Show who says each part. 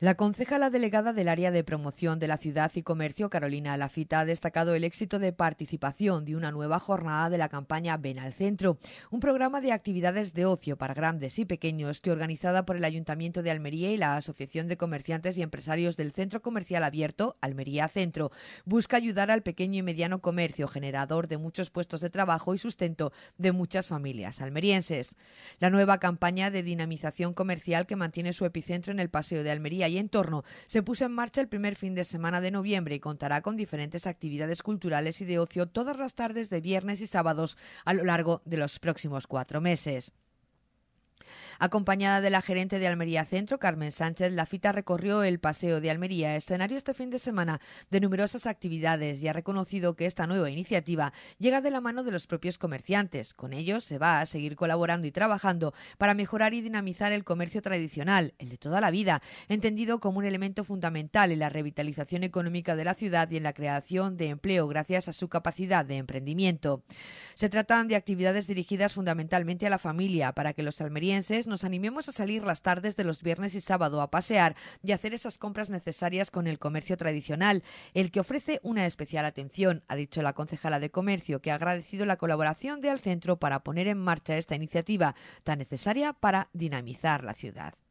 Speaker 1: La concejala delegada del área de promoción de la ciudad y comercio, Carolina Lafita, ha destacado el éxito de participación de una nueva jornada de la campaña Ven al Centro, un programa de actividades de ocio para grandes y pequeños que organizada por el Ayuntamiento de Almería y la Asociación de Comerciantes y Empresarios del Centro Comercial Abierto, Almería Centro, busca ayudar al pequeño y mediano comercio, generador de muchos puestos de trabajo y sustento de muchas familias almerienses. La nueva campaña de dinamización comercial que mantiene su epicentro en el Paseo de Almería y entorno, se puso en marcha el primer fin de semana de noviembre y contará con diferentes actividades culturales y de ocio todas las tardes de viernes y sábados a lo largo de los próximos cuatro meses. Acompañada de la gerente de Almería Centro, Carmen Sánchez, la FITA recorrió el Paseo de Almería, escenario este fin de semana de numerosas actividades y ha reconocido que esta nueva iniciativa llega de la mano de los propios comerciantes. Con ellos se va a seguir colaborando y trabajando para mejorar y dinamizar el comercio tradicional, el de toda la vida, entendido como un elemento fundamental en la revitalización económica de la ciudad y en la creación de empleo gracias a su capacidad de emprendimiento. Se tratan de actividades dirigidas fundamentalmente a la familia para que los almerienses nos animemos a salir las tardes de los viernes y sábado a pasear y hacer esas compras necesarias con el comercio tradicional, el que ofrece una especial atención, ha dicho la concejala de comercio, que ha agradecido la colaboración de Al Centro para poner en marcha esta iniciativa tan necesaria para dinamizar la ciudad.